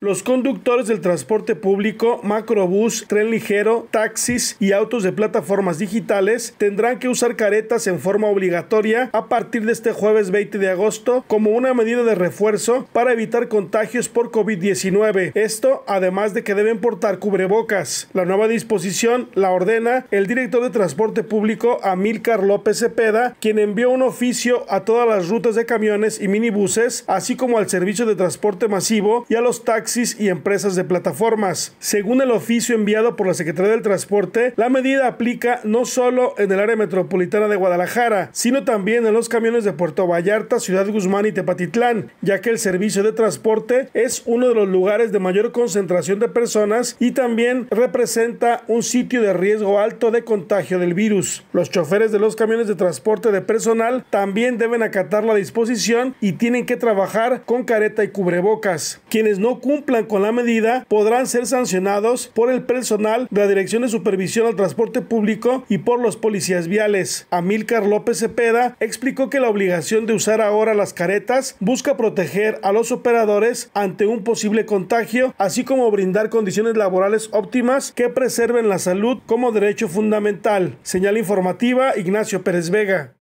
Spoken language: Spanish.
Los conductores del transporte público, macrobús, tren ligero, taxis y autos de plataformas digitales tendrán que usar caretas en forma obligatoria a partir de este jueves 20 de agosto como una medida de refuerzo para evitar contagios por COVID-19. Esto además de que deben portar cubrebocas. La nueva disposición la ordena el director de transporte público Amilcar López Cepeda, quien envió un oficio a todas las rutas de camiones y minibuses, así como al servicio de transporte masivo y a los taxis y empresas de plataformas. Según el oficio enviado por la Secretaría del Transporte, la medida aplica no solo en el área metropolitana de Guadalajara, sino también en los camiones de Puerto Vallarta, Ciudad Guzmán y Tepatitlán, ya que el servicio de transporte es uno de los lugares de mayor concentración de personas y también representa un sitio de riesgo alto de contagio del virus. Los choferes de los camiones de transporte de personal también deben acatar la disposición y tienen que trabajar con careta y cubrebocas. Quienes no cumplen plan con la medida podrán ser sancionados por el personal de la Dirección de Supervisión al Transporte Público y por los policías viales. Amílcar López Cepeda explicó que la obligación de usar ahora las caretas busca proteger a los operadores ante un posible contagio, así como brindar condiciones laborales óptimas que preserven la salud como derecho fundamental. Señal informativa Ignacio Pérez Vega.